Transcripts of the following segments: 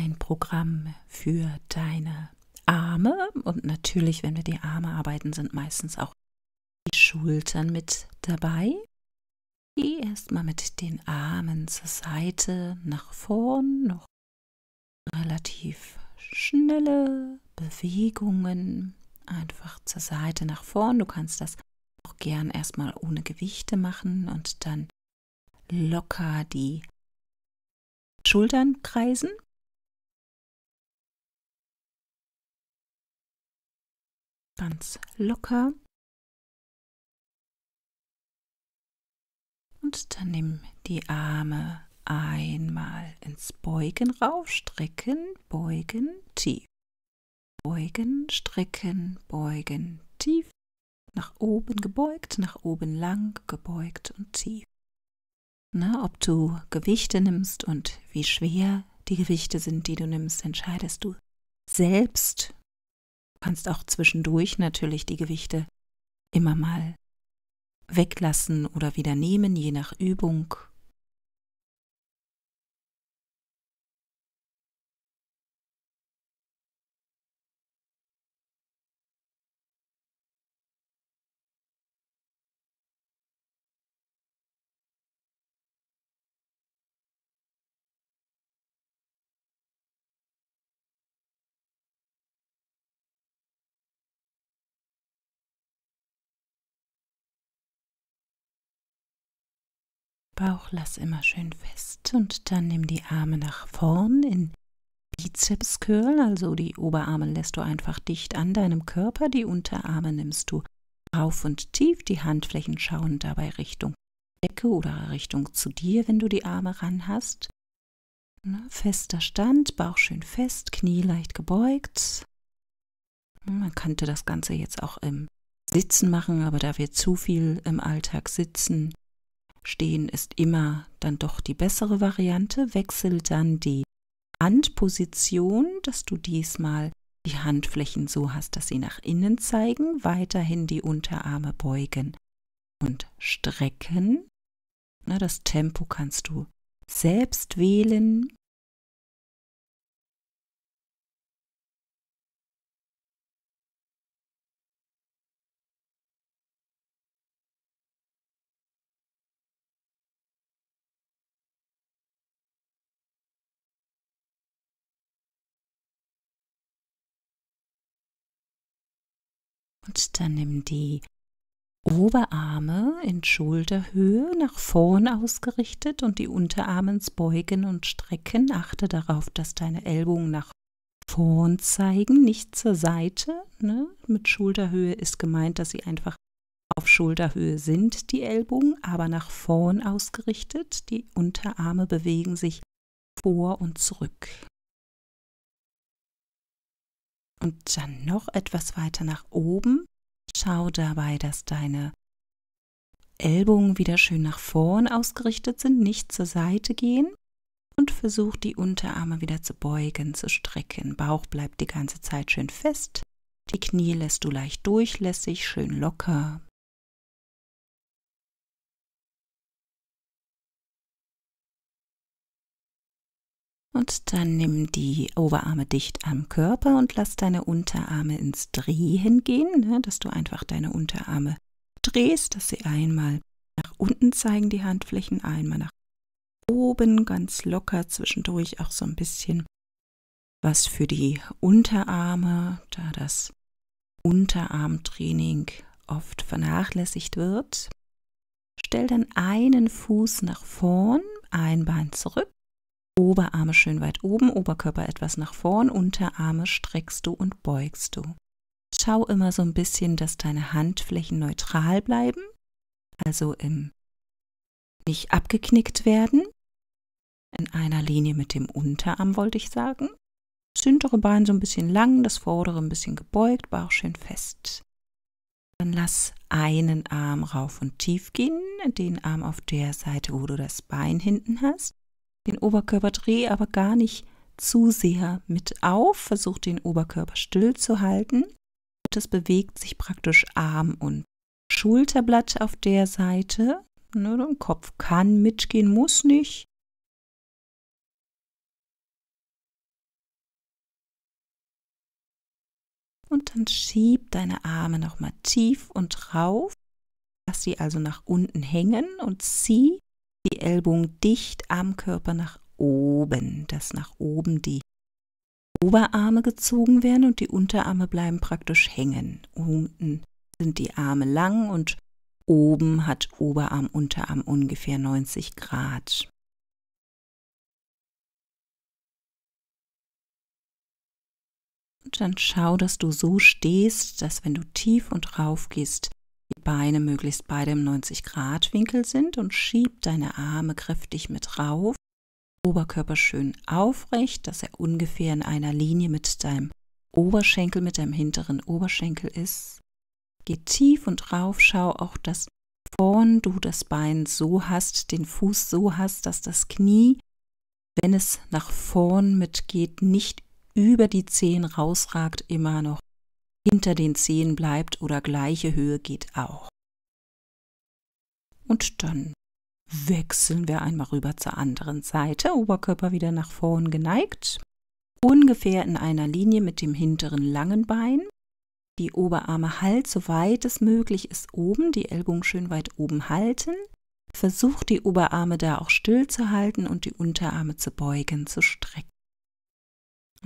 ein Programm für deine Arme. Und natürlich, wenn wir die Arme arbeiten, sind meistens auch die Schultern mit dabei. Geh erstmal mit den Armen zur Seite, nach vorn, noch relativ schnelle Bewegungen, einfach zur Seite, nach vorn. Du kannst das auch gern erstmal ohne Gewichte machen und dann locker die Schultern kreisen. ganz locker. Und dann nimm die Arme einmal ins Beugen rauf, strecken, beugen, tief. Beugen, strecken, beugen, tief. Nach oben gebeugt, nach oben lang, gebeugt und tief. Na, ob du Gewichte nimmst und wie schwer die Gewichte sind, die du nimmst, entscheidest du selbst kannst auch zwischendurch natürlich die Gewichte immer mal weglassen oder wieder nehmen, je nach Übung. Bauch lass immer schön fest und dann nimm die Arme nach vorn in Bizeps Curl, also die Oberarme lässt du einfach dicht an deinem Körper, die Unterarme nimmst du rauf und tief, die Handflächen schauen dabei Richtung Decke oder Richtung zu dir, wenn du die Arme ran hast. Ne, fester Stand, Bauch schön fest, Knie leicht gebeugt. Ne, man könnte das Ganze jetzt auch im Sitzen machen, aber da wir zu viel im Alltag sitzen, Stehen ist immer dann doch die bessere Variante. Wechsel dann die Handposition, dass du diesmal die Handflächen so hast, dass sie nach innen zeigen, weiterhin die Unterarme beugen und strecken. Na, das Tempo kannst du selbst wählen. dann nimm die Oberarme in Schulterhöhe nach vorn ausgerichtet und die Unterarme ins Beugen und Strecken. Achte darauf, dass deine Ellbogen nach vorn zeigen, nicht zur Seite. Ne? Mit Schulterhöhe ist gemeint, dass sie einfach auf Schulterhöhe sind, die Ellbogen, aber nach vorn ausgerichtet. Die Unterarme bewegen sich vor und zurück. Und dann noch etwas weiter nach oben Schau dabei, dass deine Ellbogen wieder schön nach vorn ausgerichtet sind, nicht zur Seite gehen und versuch die Unterarme wieder zu beugen, zu strecken. Bauch bleibt die ganze Zeit schön fest. Die Knie lässt du leicht durchlässig, schön locker. Und dann nimm die Oberarme dicht am Körper und lass deine Unterarme ins Drehen gehen, ne, dass du einfach deine Unterarme drehst, dass sie einmal nach unten zeigen, die Handflächen, einmal nach oben, ganz locker, zwischendurch auch so ein bisschen was für die Unterarme, da das Unterarmtraining oft vernachlässigt wird. Stell dann einen Fuß nach vorn, ein Bein zurück Oberarme schön weit oben, Oberkörper etwas nach vorn, Unterarme streckst du und beugst du. Schau immer so ein bisschen, dass deine Handflächen neutral bleiben, also im nicht abgeknickt werden, in einer Linie mit dem Unterarm wollte ich sagen. Das hintere Bein so ein bisschen lang, das vordere ein bisschen gebeugt, Bauch schön fest. Dann lass einen Arm rauf und tief gehen, den Arm auf der Seite, wo du das Bein hinten hast, den Oberkörper drehe aber gar nicht zu sehr mit auf, versuche den Oberkörper still zu halten. Das bewegt sich praktisch Arm und Schulterblatt auf der Seite. Ne, der Kopf kann mitgehen, muss nicht. Und dann schieb deine Arme nochmal tief und rauf. Lass sie also nach unten hängen und zieh die Ellbogen dicht am Körper nach oben, dass nach oben die Oberarme gezogen werden und die Unterarme bleiben praktisch hängen. Unten sind die Arme lang und oben hat Oberarm, Unterarm ungefähr 90 Grad. Und dann schau, dass du so stehst, dass wenn du tief und rauf gehst, die Beine möglichst beide im 90-Grad-Winkel sind und schieb deine Arme kräftig mit rauf. Oberkörper schön aufrecht, dass er ungefähr in einer Linie mit deinem Oberschenkel, mit deinem hinteren Oberschenkel ist. Geh tief und rauf, schau auch, dass vorn du das Bein so hast, den Fuß so hast, dass das Knie, wenn es nach vorn mitgeht, nicht über die Zehen rausragt, immer noch hinter den Zehen bleibt oder gleiche Höhe geht auch. Und dann wechseln wir einmal rüber zur anderen Seite, Oberkörper wieder nach vorn geneigt, ungefähr in einer Linie mit dem hinteren langen Bein, die Oberarme halt so weit es möglich ist oben, die Ellbogen schön weit oben halten, versucht die Oberarme da auch still zu halten und die Unterarme zu beugen, zu strecken.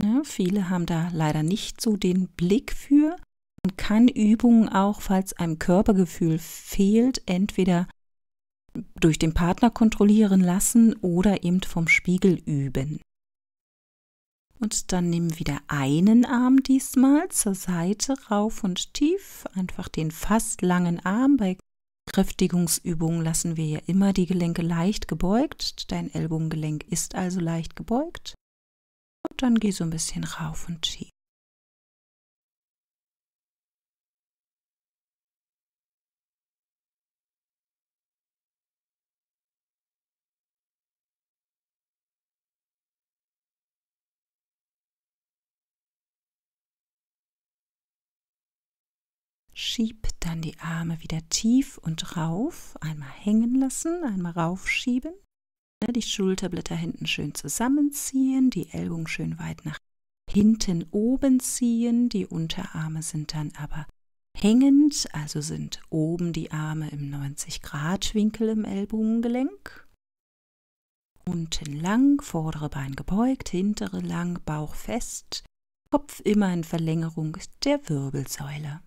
Ja, ne? viele haben da leider nicht so den Blick für und kann Übungen auch, falls einem Körpergefühl fehlt, entweder durch den Partner kontrollieren lassen oder eben vom Spiegel üben. Und dann nehmen wieder einen Arm diesmal zur Seite rauf und tief, einfach den fast langen Arm. Bei Kräftigungsübungen lassen wir ja immer die Gelenke leicht gebeugt. Dein Ellbogengelenk ist also leicht gebeugt. Und dann geh so ein bisschen rauf und tief. Schieb dann die Arme wieder tief und rauf, einmal hängen lassen, einmal raufschieben. Ne, die Schulterblätter hinten schön zusammenziehen, die Ellbogen schön weit nach hinten oben ziehen, die Unterarme sind dann aber hängend, also sind oben die Arme im 90-Grad-Winkel im Ellbogengelenk. Unten lang, vordere Bein gebeugt, hintere lang, Bauch fest, Kopf immer in Verlängerung der Wirbelsäule.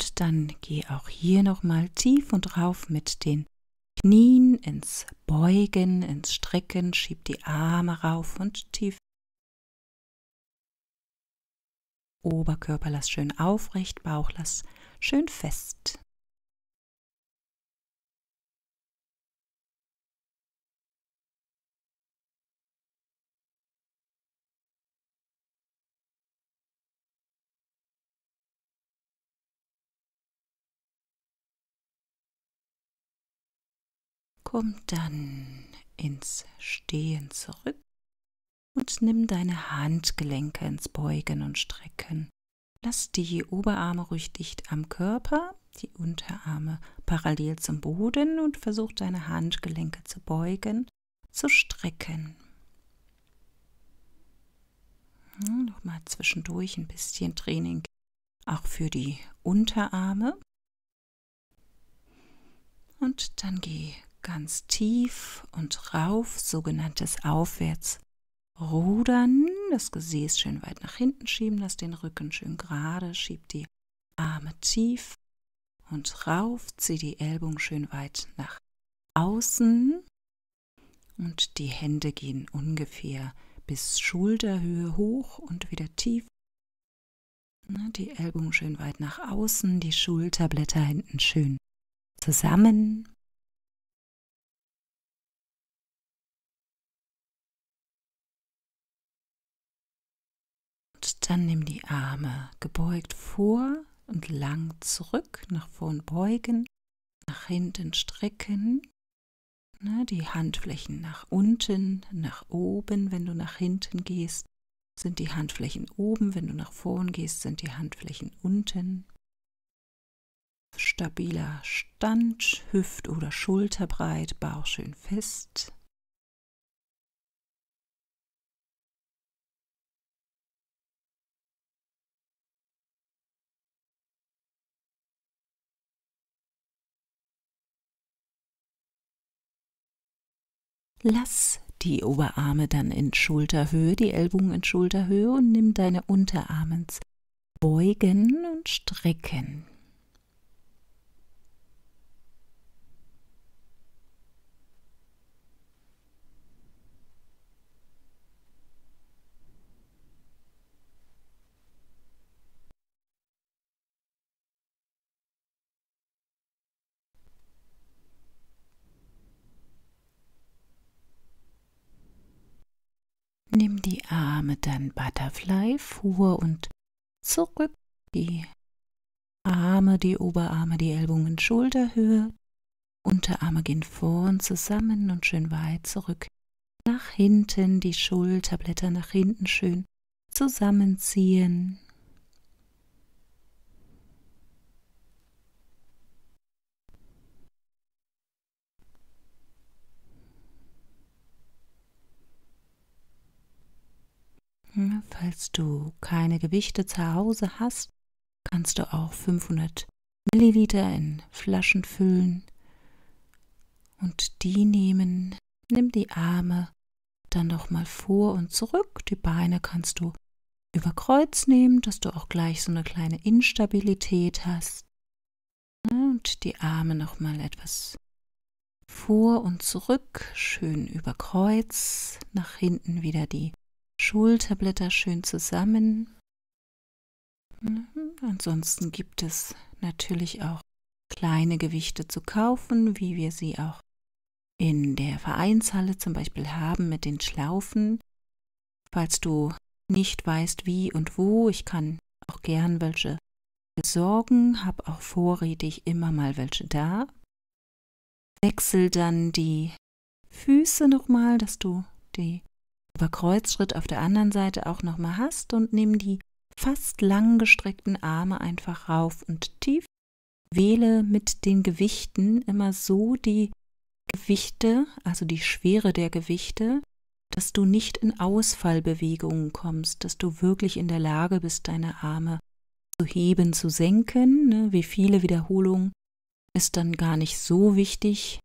Und dann geh auch hier nochmal tief und rauf mit den Knien ins Beugen, ins Strecken, schieb die Arme rauf und tief. Oberkörper lass schön aufrecht, Bauch lass schön fest. Komm dann ins Stehen zurück und nimm deine Handgelenke ins Beugen und Strecken. Lass die Oberarme ruhig dicht am Körper, die Unterarme parallel zum Boden und versuch deine Handgelenke zu beugen, zu strecken. Hm, Nochmal zwischendurch ein bisschen Training auch für die Unterarme. Und dann geh ganz tief und rauf, sogenanntes Aufwärts. Rudern, das Gesäß schön weit nach hinten schieben, lass den Rücken schön gerade, schieb die Arme tief und rauf, zieh die Ellbogen schön weit nach außen und die Hände gehen ungefähr bis Schulterhöhe hoch und wieder tief. Die Ellbogen schön weit nach außen, die Schulterblätter hinten schön zusammen. Dann nimm die Arme gebeugt vor und lang zurück, nach vorn beugen, nach hinten strecken. Ne, die Handflächen nach unten, nach oben, wenn du nach hinten gehst, sind die Handflächen oben, wenn du nach vorn gehst, sind die Handflächen unten. Stabiler Stand, Hüft- oder Schulterbreit, Bauch schön fest. Lass die Oberarme dann in Schulterhöhe, die Ellbogen in Schulterhöhe und nimm deine Unterarme Beugen und Strecken. die Arme dann Butterfly, vor und zurück, die Arme, die Oberarme, die Ellbogen Schulterhöhe, Unterarme gehen vorn zusammen und schön weit zurück, nach hinten, die Schulterblätter nach hinten schön zusammenziehen Falls du keine Gewichte zu Hause hast, kannst du auch 500 Milliliter in Flaschen füllen und die nehmen. Nimm die Arme dann nochmal vor und zurück. Die Beine kannst du über Kreuz nehmen, dass du auch gleich so eine kleine Instabilität hast. Und die Arme nochmal etwas vor und zurück, schön über Kreuz, nach hinten wieder die Schulterblätter schön zusammen. Mhm, ansonsten gibt es natürlich auch kleine Gewichte zu kaufen, wie wir sie auch in der Vereinshalle zum Beispiel haben mit den Schlaufen. Falls du nicht weißt, wie und wo, ich kann auch gern welche besorgen, habe auch vorrätig immer mal welche da. Wechsel dann die Füße nochmal, dass du die über Kreuzschritt auf der anderen Seite auch nochmal hast und nimm die fast langgestreckten Arme einfach rauf und tief. Wähle mit den Gewichten immer so die Gewichte, also die Schwere der Gewichte, dass du nicht in Ausfallbewegungen kommst, dass du wirklich in der Lage bist, deine Arme zu heben, zu senken. Ne? Wie viele Wiederholungen ist dann gar nicht so wichtig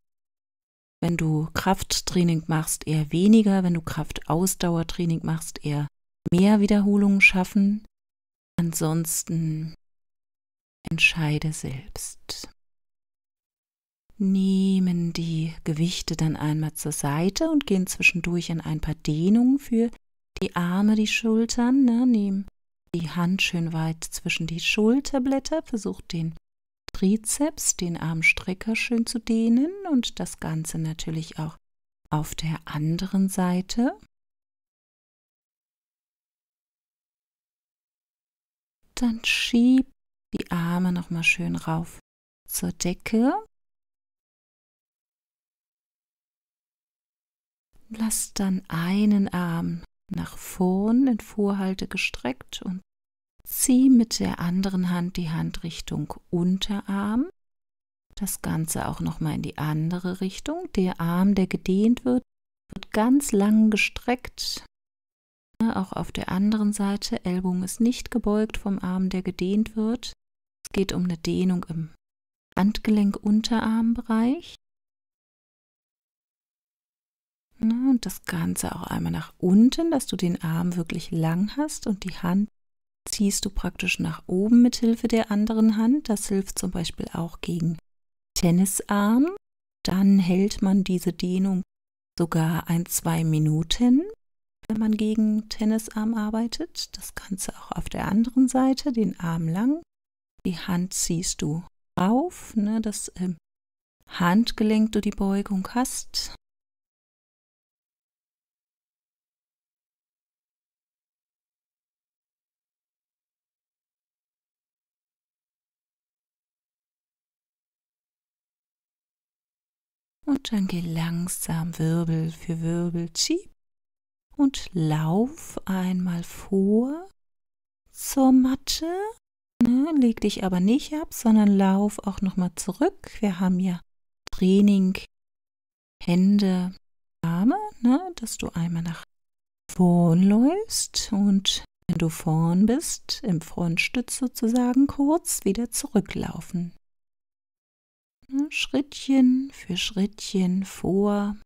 wenn du Krafttraining machst, eher weniger, wenn du Kraftausdauertraining machst, eher mehr Wiederholungen schaffen. Ansonsten entscheide selbst. Nehmen die Gewichte dann einmal zur Seite und gehen zwischendurch in ein paar Dehnungen für die Arme, die Schultern. Ne? Nehmen die Hand schön weit zwischen die Schulterblätter, versucht den Trizeps, den Armstrecker schön zu dehnen und das Ganze natürlich auch auf der anderen Seite. Dann schieb die Arme nochmal schön rauf zur Decke. Lass dann einen Arm nach vorn in Vorhalte gestreckt und Zieh mit der anderen Hand die Hand Richtung Unterarm. Das Ganze auch nochmal in die andere Richtung. Der Arm, der gedehnt wird, wird ganz lang gestreckt. Ne, auch auf der anderen Seite, Ellbogen ist nicht gebeugt vom Arm, der gedehnt wird. Es geht um eine Dehnung im Handgelenk-Unterarmbereich. Ne, und das Ganze auch einmal nach unten, dass du den Arm wirklich lang hast und die Hand ziehst du praktisch nach oben mit Hilfe der anderen Hand. Das hilft zum Beispiel auch gegen Tennisarm. Dann hält man diese Dehnung sogar ein, zwei Minuten, wenn man gegen Tennisarm arbeitet. Das Ganze auch auf der anderen Seite, den Arm lang. Die Hand ziehst du rauf, ne, das äh, Handgelenk, du die Beugung hast. und dann geh langsam Wirbel für Wirbel, schieb und lauf einmal vor zur Matte. Ne, leg dich aber nicht ab, sondern lauf auch nochmal zurück. Wir haben ja Training, Hände, Arme, ne, dass du einmal nach vorn läufst und wenn du vorn bist, im Frontstütz sozusagen kurz wieder zurücklaufen. Hm, Schrittchen für Schrittchen vor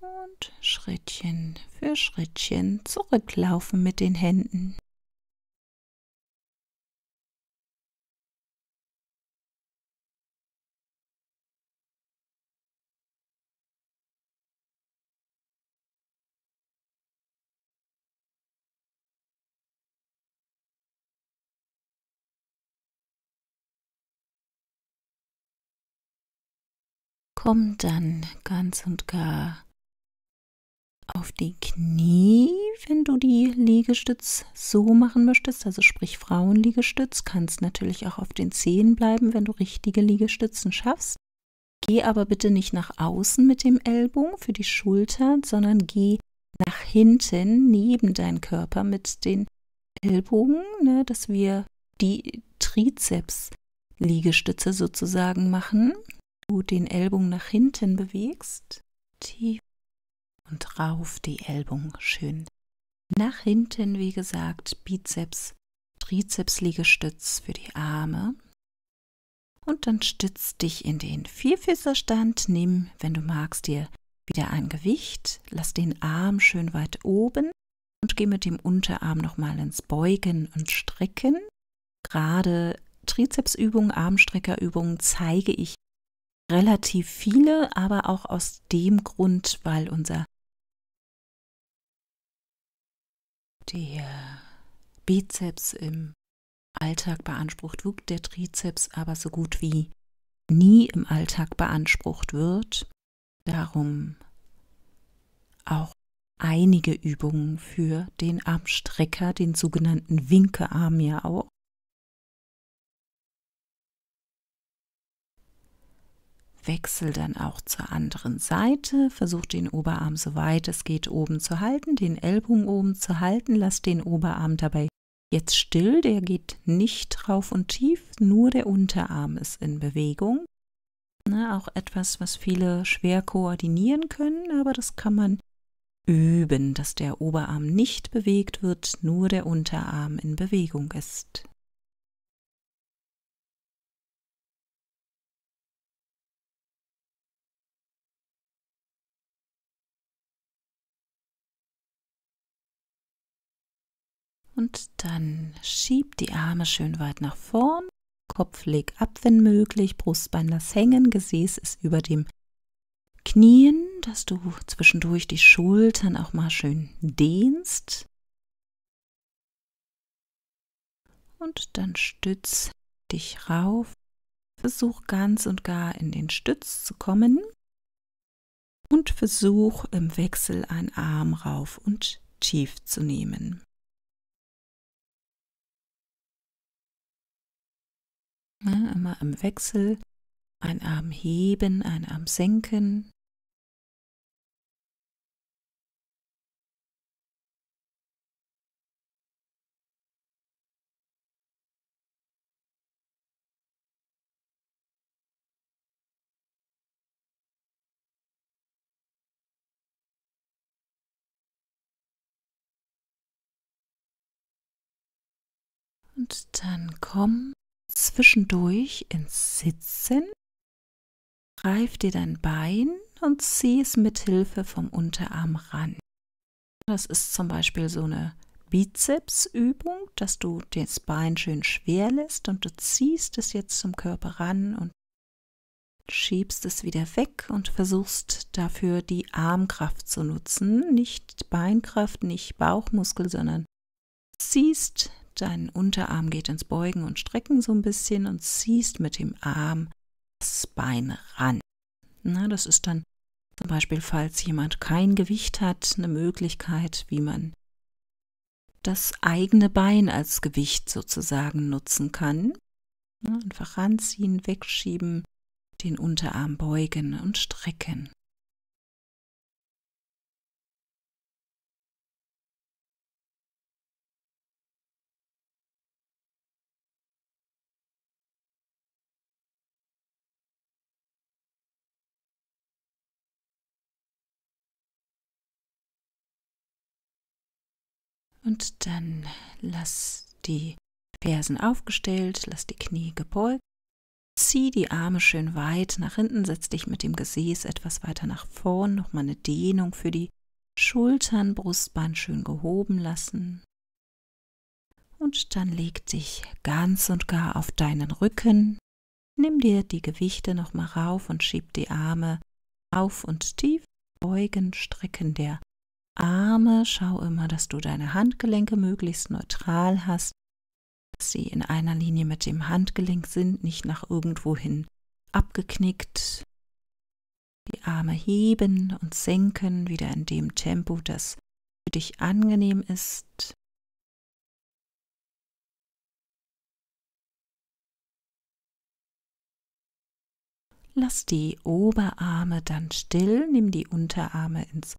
und Schrittchen für Schrittchen zurücklaufen mit den Händen. komm dann ganz und gar auf die Knie, wenn du die Liegestütz so machen möchtest, also sprich Frauenliegestütz, kannst natürlich auch auf den Zehen bleiben, wenn du richtige Liegestützen schaffst. Geh aber bitte nicht nach außen mit dem Ellbogen für die Schultern, sondern geh nach hinten neben deinen Körper mit den Ellbogen, ne, dass wir die Trizeps Liegestütze sozusagen machen du den Ellbogen nach hinten bewegst, tief und rauf die Ellbogen schön. Nach hinten, wie gesagt, Bizeps, Trizepsliegestütz für die Arme. Und dann stützt dich in den Vierfüßerstand. Nimm, wenn du magst, dir wieder ein Gewicht. Lass den Arm schön weit oben und geh mit dem Unterarm nochmal ins Beugen und Strecken. Gerade Trizepsübungen, Armstreckerübungen zeige ich relativ viele, aber auch aus dem Grund, weil unser der Bizeps im Alltag beansprucht wird, der Trizeps aber so gut wie nie im Alltag beansprucht wird. Darum auch einige Übungen für den Armstrecker, den sogenannten Winkearm ja auch. Wechsel dann auch zur anderen Seite, Versuch den Oberarm so weit es geht oben zu halten, den Ellbogen oben zu halten, lass den Oberarm dabei jetzt still, der geht nicht rauf und tief, nur der Unterarm ist in Bewegung. Na, ne, auch etwas, was viele schwer koordinieren können, aber das kann man üben, dass der Oberarm nicht bewegt wird, nur der Unterarm in Bewegung ist. Und dann schieb die Arme schön weit nach vorn. Kopf leg ab, wenn möglich. Brustbein lass hängen. Gesäß ist über dem Knien, dass du zwischendurch die Schultern auch mal schön dehnst. Und dann stütz dich rauf. Versuch ganz und gar in den Stütz zu kommen. Und versuch im Wechsel einen Arm rauf und tief zu nehmen. Ne? Immer im Wechsel. Ein Arm heben, ein Arm senken. Und dann komm zwischendurch ins Sitzen. Greif dir dein Bein und zieh es mit Hilfe vom Unterarm ran. Das ist zum Beispiel so eine Bizepsübung, dass du das Bein schön schwer lässt und du ziehst es jetzt zum Körper ran und schiebst es wieder weg und versuchst dafür die Armkraft zu nutzen, nicht Beinkraft, nicht Bauchmuskel, sondern ziehst Dein Unterarm geht ins Beugen und Strecken so ein bisschen und ziehst mit dem Arm das Bein ran. Na, das ist dann zum Beispiel, falls jemand kein Gewicht hat, eine Möglichkeit, wie man das eigene Bein als Gewicht sozusagen nutzen kann. Ja, einfach ranziehen, wegschieben, den Unterarm beugen und strecken. Und dann lass die Fersen aufgestellt, lass die Knie gebeugt. Zieh die Arme schön weit nach hinten, setz dich mit dem Gesäß etwas weiter nach vorn, nochmal eine Dehnung für die Schultern, Brustbein schön gehoben lassen. Und dann leg dich ganz und gar auf deinen Rücken. Nimm dir die Gewichte nochmal rauf und schieb die Arme auf und tief, beugen, strecken der Arme, schau immer, dass du deine Handgelenke möglichst neutral hast, dass sie in einer Linie mit dem Handgelenk sind, nicht nach irgendwohin abgeknickt. Die Arme heben und senken wieder in dem Tempo, das für dich angenehm ist. Lass die Oberarme dann still, nimm die Unterarme ins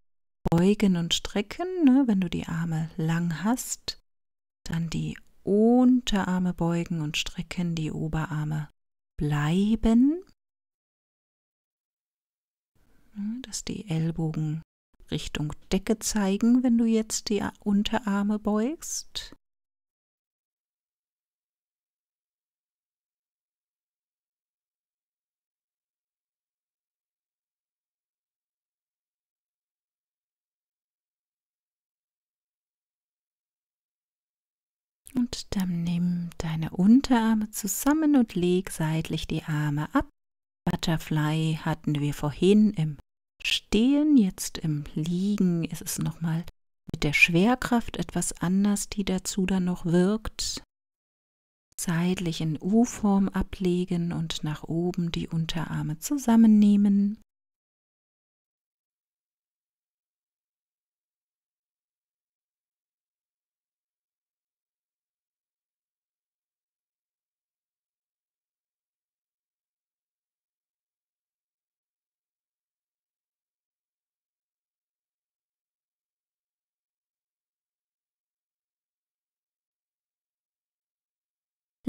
Beugen und Strecken, ne, wenn du die Arme lang hast. Dann die Unterarme beugen und strecken, die Oberarme bleiben. Ne? Dass die Ellbogen Richtung Decke zeigen, wenn du jetzt die Unterarme beugst. Und dann nimm deine Unterarme zusammen und leg seitlich die Arme ab. Butterfly hatten wir vorhin im Stehen, jetzt im Liegen ist es nochmal mit der Schwerkraft etwas anders, die dazu dann noch wirkt. Seitlich in U-Form ablegen und nach oben die Unterarme zusammennehmen.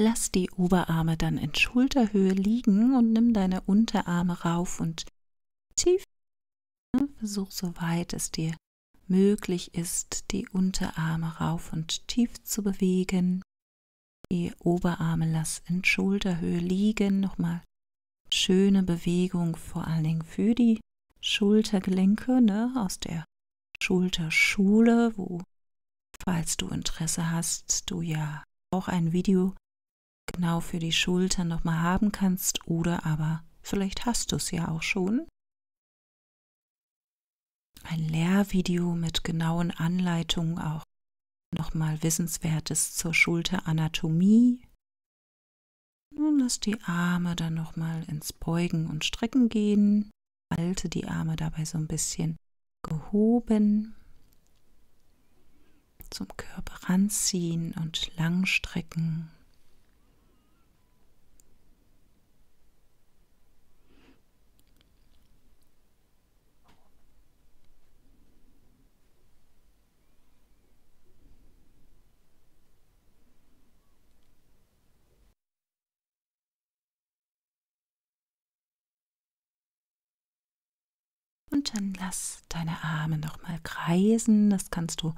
Lass die Oberarme dann in Schulterhöhe liegen und nimm deine Unterarme rauf und tief. Versuch so weit es dir möglich ist, die Unterarme rauf und tief zu bewegen. Die Oberarme lass in Schulterhöhe liegen. Nochmal schöne Bewegung, vor allen Dingen für die Schultergelenke, ne, aus der Schulterschule, wo, falls du Interesse hast, du ja auch ein Video genau für die Schulter nochmal haben kannst oder aber vielleicht hast du es ja auch schon. Ein Lehrvideo mit genauen Anleitungen auch nochmal Wissenswertes zur Schulteranatomie. Nun lass die Arme dann nochmal ins Beugen und Strecken gehen. Halte die Arme dabei so ein bisschen gehoben. Zum Körper ranziehen und langstrecken. dann lass deine Arme nochmal kreisen. Das kannst du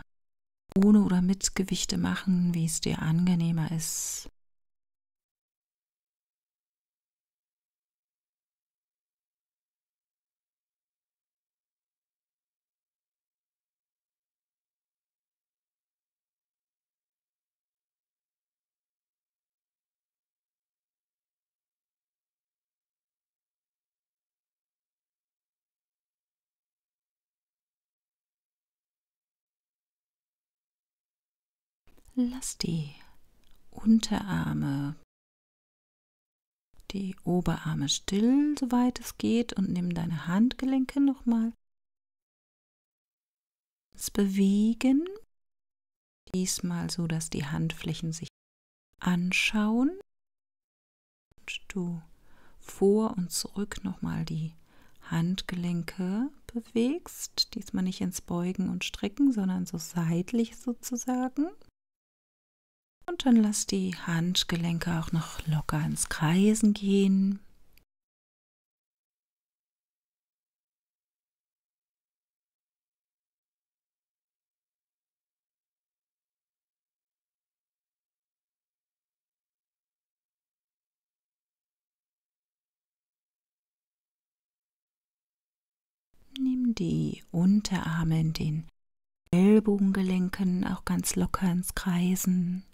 ohne oder mit Gewichte machen, wie es dir angenehmer ist. Lass die Unterarme, die Oberarme still, soweit es geht, und nimm deine Handgelenke nochmal. Bewegen, diesmal so, dass die Handflächen sich anschauen. Und du vor und zurück nochmal die Handgelenke bewegst, diesmal nicht ins Beugen und Strecken, sondern so seitlich sozusagen. Und dann lass die Handgelenke auch noch locker ins Kreisen gehen. Nimm die Unterarme in den Ellbogengelenken auch ganz locker ins Kreisen.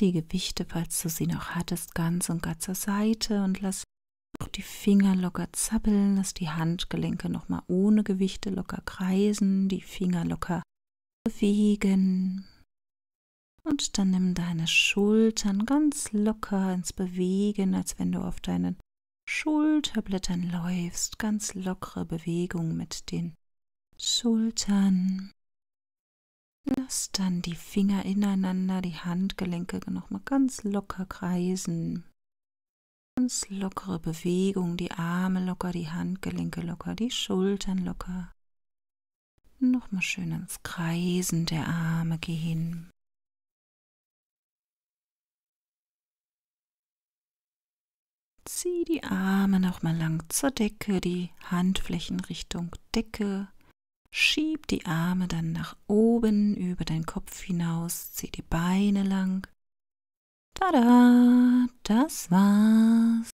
die Gewichte, falls du sie noch hattest, ganz und gar zur Seite und lass auch die Finger locker zappeln, lass die Handgelenke nochmal ohne Gewichte locker kreisen, die Finger locker bewegen. Und dann nimm deine Schultern ganz locker ins Bewegen, als wenn du auf deinen Schulterblättern läufst. Ganz lockere Bewegung mit den Schultern. Lass dann die Finger ineinander, die Handgelenke nochmal ganz locker kreisen. Ganz lockere Bewegung, die Arme locker, die Handgelenke locker, die Schultern locker. Nochmal schön ans Kreisen der Arme gehen. Zieh die Arme nochmal lang zur Decke, die Handflächen Richtung Decke. Schieb die Arme dann nach oben über deinen Kopf hinaus, zieh die Beine lang. Tada, das war's.